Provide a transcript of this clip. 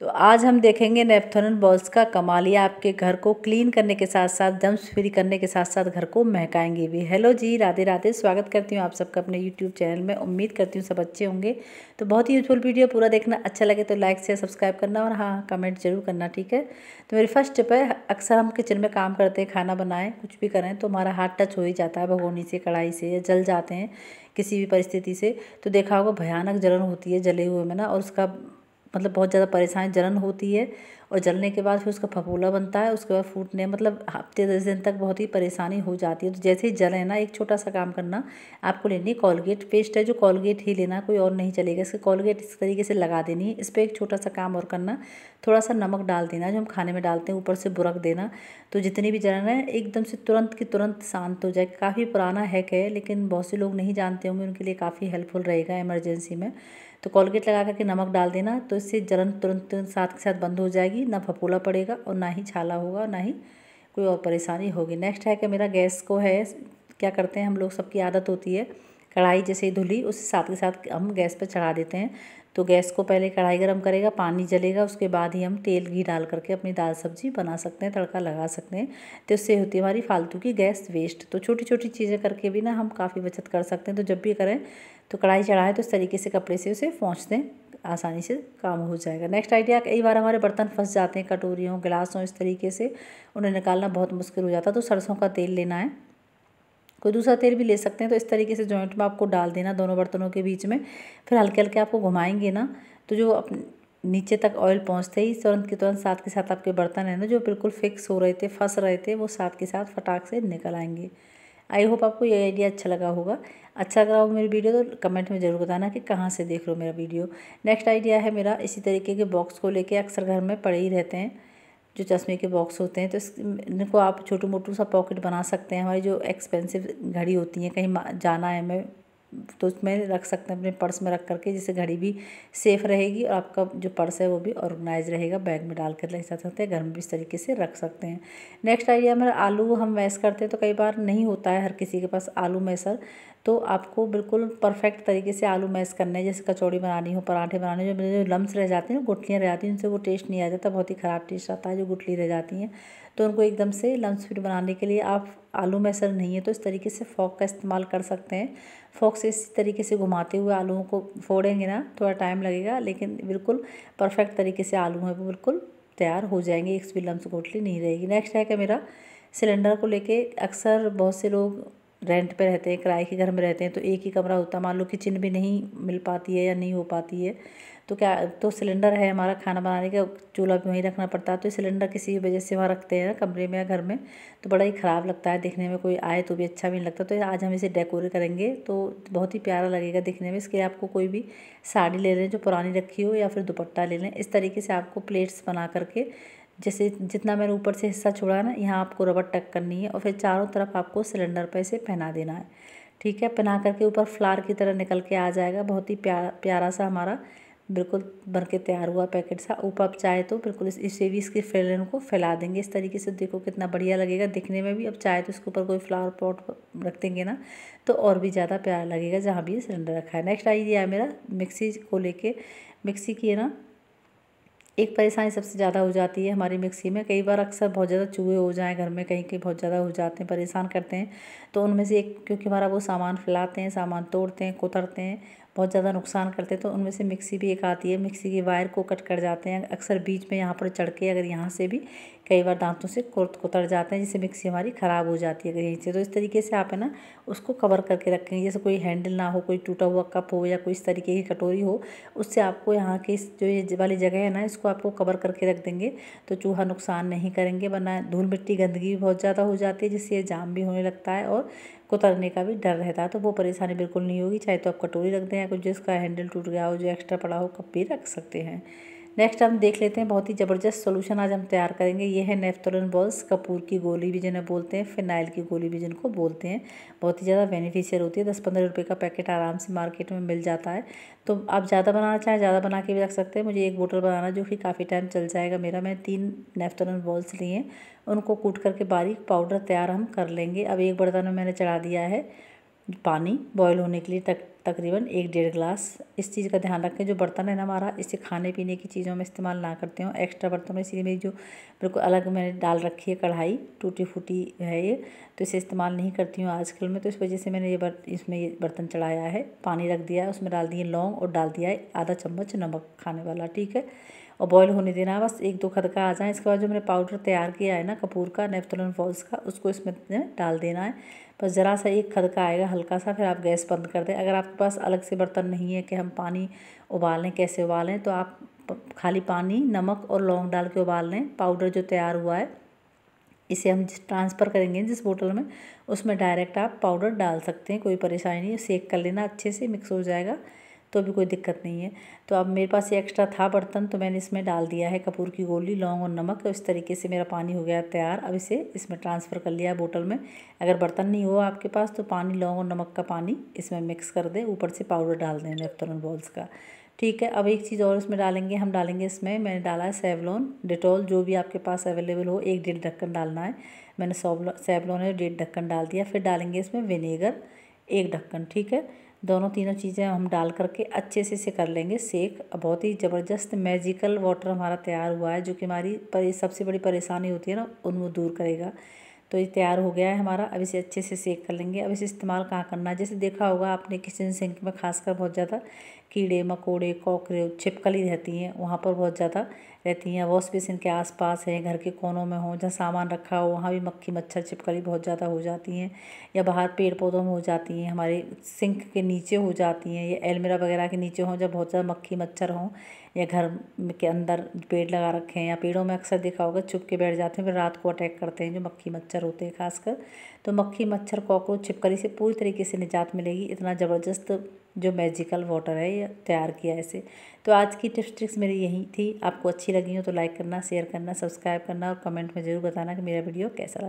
तो आज हम देखेंगे नेफ्थोरन बॉल्स का कमाल ये आपके घर को क्लीन करने के साथ साथ जम्स फ्री करने के साथ साथ घर को महकाएंगे भी हेलो जी राधे राधे स्वागत करती हूँ आप सबका अपने यूट्यूब चैनल में उम्मीद करती हूँ सब अच्छे होंगे तो बहुत ही यूजफुल वीडियो पूरा देखना अच्छा लगे तो लाइक शेयर सब्सक्राइब करना और हाँ कमेंट जरूर करना ठीक है तो मेरी फर्स्ट टिप है अक्सर हम किचन में काम करते हैं खाना बनाएं कुछ भी करें तो हमारा हाथ टच हो ही जाता है भगोनी से कढ़ाई से या जल जाते हैं किसी भी परिस्थिति से तो देखा होगा भयानक जलन होती है जले हुए में ना और उसका मतलब बहुत ज़्यादा परेशानी जलन होती है और जलने के बाद फिर उसका फफूला बनता है उसके बाद फूटने मतलब हफ्ते दस दिन तक बहुत ही परेशानी हो जाती है तो जैसे ही जल है ना एक छोटा सा काम करना आपको लेनी कॉलगेट पेस्ट है जो कॉलगेट ही लेना कोई और नहीं चलेगा इसके कॉलगेट इस तरीके से लगा देनी है इस पर एक छोटा सा काम और करना थोड़ा सा नमक डाल देना जो हम खाने में डालते हैं ऊपर से बुरक देना तो जितनी भी जलन है एकदम से तुरंत की तुरंत शांत हो जाए काफ़ी पुराना है कह लेकिन बहुत से लोग नहीं जानते होंगे उनके लिए काफ़ी हेल्पफुल रहेगा इमरजेंसी में तो कॉलगेट लगा करके नमक डाल देना तो इससे जलन तुरंत साथ के साथ बंद हो जाएगी जाएगी ना फफूला पड़ेगा और ना ही छाला होगा और ना ही कोई और परेशानी होगी नेक्स्ट है कि मेरा गैस को है क्या करते हैं हम लोग सबकी आदत होती है कढ़ाई जैसे ही धुली उस साथ के साथ हम गैस पर चढ़ा देते हैं तो गैस को पहले कढ़ाई गर्म करेगा पानी जलेगा उसके बाद ही हम तेल घी डाल करके अपनी दाल सब्जी बना सकते हैं तड़का लगा सकते हैं तो उससे होती है हमारी फालतू की गैस वेस्ट तो छोटी छोटी चीज़ें करके भी ना हम काफ़ी बचत कर सकते हैं तो जब भी करें तो कढ़ाई चढ़ाएं तो इस तरीके से कपड़े से उसे पहुँच दें आसानी से काम हो जाएगा नेक्स्ट आइडिया कई बार हमारे बर्तन फंस जाते हैं कटोरियों गिलासों इस तरीके से उन्हें निकालना बहुत मुश्किल हो जाता है तो सरसों का तेल लेना है कोई दूसरा तेल भी ले सकते हैं तो इस तरीके से जॉइंट में आपको डाल देना दोनों बर्तनों के बीच में फिर हल्के हल्के आपको घुमाएंगे ना तो जो अप नीचे तक ऑयल पहुंचते ही तुरंत के तुरंत साथ के साथ आपके बर्तन है ना जो बिल्कुल फिक्स हो रहे थे फंस रहे थे वो साथ के साथ फटाक से निकल आएंगे आई होप आपको ये आइडिया अच्छा लगा होगा अच्छा लगा हो मेरी वीडियो तो कमेंट में ज़रूर बताना कि कहाँ से देख रहे हो मेरा वीडियो नेक्स्ट आइडिया है मेरा इसी तरीके के बॉक्स को लेके अक्सर घर में पड़े ही रहते हैं जो चश्मे के बॉक्स होते हैं तो इनको आप छोटू मोटू सा पॉकेट बना सकते हैं हमारी जो एक्सपेंसिव घड़ी होती हैं कहीं जाना है हमें तो उसमें रख सकते हैं अपने पर्स में रख करके जिससे घड़ी भी सेफ़ रहेगी और आपका जो पर्स है वो भी ऑर्गेनाइज रहेगा बैग में डाल कर ले जा सकते हैं घर में भी इस तरीके से रख सकते हैं नेक्स्ट आइडिया हमारा आलू हम मैस करते हैं तो कई बार नहीं होता है हर किसी के पास आलू मैसर तो आपको बिल्कुल परफेक्ट तरीके से आलू मैश करना है जैसे कचौड़ी बनानी हो पराठे बनाने जो जो लम्स रह जाते हैं गुटलियाँ रह जाती हैं उनसे वो टेस्ट नहीं आ जाता बहुत ही ख़राब टेस्ट आता है जो गुटली रह जाती हैं तो उनको एकदम से लम्स फिट बनाने के लिए आप आलू मैसर नहीं है तो इस तरीके से फॉक का इस्तेमाल कर सकते हैं फोक से इस तरीके से घुमाते हुए आलूओं को फोड़ेंगे ना थोड़ा टाइम लगेगा लेकिन बिल्कुल परफेक्ट तरीके से आलू हैं वो बिल्कुल तैयार हो जाएंगे एक भी लम्स गोटली नहीं रहेगी नेक्स्ट है कि मेरा सिलेंडर को लेके अक्सर बहुत से लोग रेंट पे रहते हैं किराए के घर में रहते हैं तो एक ही कमरा होता है मान लो किचन भी नहीं मिल पाती है या नहीं हो पाती है तो क्या तो सिलेंडर है हमारा खाना बनाने का चूल्हा भी वहीं रखना पड़ता है तो सिलेंडर किसी भी वजह से वहाँ रखते हैं कमरे में या घर में तो बड़ा ही ख़राब लगता है देखने में कोई आए तो भी अच्छा भी नहीं लगता तो आज हम इसे डेकोरेट करेंगे तो बहुत ही प्यारा लगेगा दिखने में इसके लिए आपको कोई भी साड़ी ले लें जो पुरानी रखी हो या फिर दुपट्टा ले लें इस तरीके से आपको प्लेट्स बना करके जैसे जितना मैंने ऊपर से हिस्सा छोड़ा है ना यहाँ आपको रबर टक करनी है और फिर चारों तरफ आपको सिलेंडर पर इसे पहना देना है ठीक है पहना करके ऊपर फ्लार की तरह निकल के आ जाएगा बहुत ही प्यारा प्यारा सा हमारा बिल्कुल बन के तैयार हुआ पैकेट सा ऊपर आप चाहे तो बिल्कुल इस इसे भी इसके फ्लेलन को फैला देंगे इस तरीके से देखो कितना बढ़िया लगेगा दिखने में भी अब चाहे तो इसके ऊपर कोई फ्लावर पॉट रख देंगे ना तो और भी ज़्यादा प्यारा लगेगा जहाँ भी ये सिलेंडर रखा है नेक्स्ट आइडिया है मेरा मिक्सी को लेके मिक्सी की है ना एक परेशानी सबसे ज़्यादा हो जाती है हमारी मिक्सी में कई बार अक्सर बहुत ज़्यादा चूहे हो जाएँ घर में कहीं कहीं बहुत ज़्यादा हो जाते हैं परेशान करते हैं तो उनमें से एक क्योंकि हमारा वो सामान फैलाते हैं सामान तोड़ते हैं कुतरते हैं बहुत ज़्यादा नुकसान करते हैं तो उनमें से मिक्सी भी एक आती है मिक्सी की वायर को कट कर जाते हैं अक्सर बीच में यहाँ पर चढ़ के अगर यहाँ से भी कई बार दांतों से कुर्त कुतर जाते हैं जिससे मिक्सी हमारी ख़राब हो जाती है कहीं से तो इस तरीके से आप है ना उसको कवर करके रखेंगे जैसे कोई हैंडल ना हो कोई टूटा हुआ कप हो या कोई इस तरीके की कटोरी हो उससे आपको यहाँ की जो ये वाली जगह है ना इसको आपको कवर करके रख देंगे तो चूहा नुकसान नहीं करेंगे वरना धूल मिट्टी गंदगी बहुत ज़्यादा हो जाती है जिससे जाम भी होने लगता है और कुतरने का भी डर रहता है तो वो परेशानी बिल्कुल नहीं होगी चाहे तो आप कटोरी रख दें या कुछ जिसका हैंडल टूट गया हो जो एक्स्ट्रा पड़ा हो कप भी रख सकते हैं नेक्स्ट हम देख लेते हैं बहुत ही ज़बरदस्त सोलूशन आज हम तैयार करेंगे ये है नेफ्तोलन बॉल्स कपूर की गोली भी जिन्हें बोलते हैं फिनाइल की गोली भी जिनको बोलते हैं बहुत ही ज़्यादा बेनिफिशियल होती है दस पंद्रह रुपये का पैकेट आराम से मार्केट में मिल जाता है तो आप ज़्यादा बनाना चाहें ज़्यादा बना के भी रख सकते हैं मुझे एक बोटल बनाना जो कि काफ़ी टाइम चल जाएगा मेरा मैं तीन नेफ्तोलन बॉल्स लिए उनको कूट करके बारीक पाउडर तैयार हम कर लेंगे अब एक बर्तन में मैंने चढ़ा दिया है पानी बॉयल होने के लिए तक तकरीबन एक डेढ़ गिलास इस चीज़ का ध्यान रखें जो बर्तन है ना हमारा इसे खाने पीने की चीज़ों में इस्तेमाल ना करते हों एक्स्ट्रा बर्तन में इसलिए मेरी जो बिल्कुल अलग मैंने डाल रखी है कढ़ाई टूटी फूटी है ये तो इसे इस्तेमाल नहीं करती हूँ आजकल मैं तो इस वजह से मैंने ये बर्त इसमें ये बर्तन चढ़ाया है पानी रख दिया है उसमें डाल दिए लौंग और डाल दिया है आधा चम्मच नमक खाने वाला ठीक है और बॉयल होने देना है बस एक दो खदका आ जाए इसके बाद जो मैंने पाउडर तैयार किया है ना कपूर का नेपथोलन फॉल्स का उसको इसमें डाल देना है बस ज़रा सा एक खदका आएगा हल्का सा फिर आप गैस बंद कर दें अगर आपके पास अलग से बर्तन नहीं है कि हम पानी उबालें कैसे उबालें तो आप खाली पानी नमक और लौंग डाल के उबाल लें पाउडर जो तैयार हुआ है इसे हम ट्रांसफ़र करेंगे जिस बोतल में उसमें डायरेक्ट आप पाउडर डाल सकते हैं कोई परेशानी नहीं सेक कर लेना अच्छे से मिक्स हो जाएगा तो भी कोई दिक्कत नहीं है तो अब मेरे पास ये एक्स्ट्रा था बर्तन तो मैंने इसमें डाल दिया है कपूर की गोली लौंग और नमक तो इस तरीके से मेरा पानी हो गया तैयार अब इसे इसमें ट्रांसफ़र कर लिया बोतल में अगर बर्तन नहीं हो आपके पास तो पानी लौंग और नमक का पानी इसमें मिक्स कर दें ऊपर से पाउडर डाल दें नेफ्तरन बॉल्स का ठीक है अब एक चीज़ और इसमें डालेंगे हम डालेंगे इसमें मैंने डाला है सेवलॉन डिटॉल जो भी आपके पास अवेलेबल हो एक डेढ़ ढक्कन डालना है मैंने सेवलॉन है डेढ़ ढक्कन डाल दिया फिर डालेंगे इसमें विनेगर एक ढक्कन ठीक है दोनों तीनों चीज़ें हम डाल करके अच्छे से इसे कर लेंगे सेक बहुत ही ज़बरदस्त मैजिकल वाटर हमारा तैयार हुआ है जो कि हमारी परे सबसे बड़ी परेशानी होती है ना उनको दूर करेगा तो ये तैयार हो गया है हमारा अब इसे अच्छे से सेक कर लेंगे अब इसे इस्तेमाल कहाँ करना है जैसे देखा होगा आपने किचन सिंक में खासकर बहुत ज़्यादा कीड़े मकोड़े कॉकरोच छिपकली रहती हैं वहाँ पर बहुत ज़्यादा रहती हैं वॉश बेसिन के आसपास है घर के कोनों में हो जहाँ सामान रखा हो वहाँ भी मक्खी मच्छर छिपकली बहुत ज़्यादा हो जाती हैं या बाहर पेड़ पौधों में हो जाती हैं हमारे सिंक के नीचे हो जाती हैं या एलमेरा वगैरह के नीचे हों जब बहुत ज़्यादा मक्खी मच्छर हों या घर के अंदर पेड़ लगा रखे हैं या पेड़ों में अक्सर देखा होगा चुप के बैठ जाते हैं फिर रात को अटैक करते हैं जो मक्खी मच्छर मच्छर होते हैं खासकर तो मक्खी मच्छर कॉकरोच छिपकली से पूरी तरीके से निजात मिलेगी इतना ज़बरदस्त जो मैजिकल वाटर है ये तैयार किया है इसे तो आज की टिप्स ट्रिक्स मेरी यही थी आपको अच्छी लगी हो तो लाइक करना शेयर करना सब्सक्राइब करना और कमेंट में ज़रूर बताना कि मेरा वीडियो कैसा लगा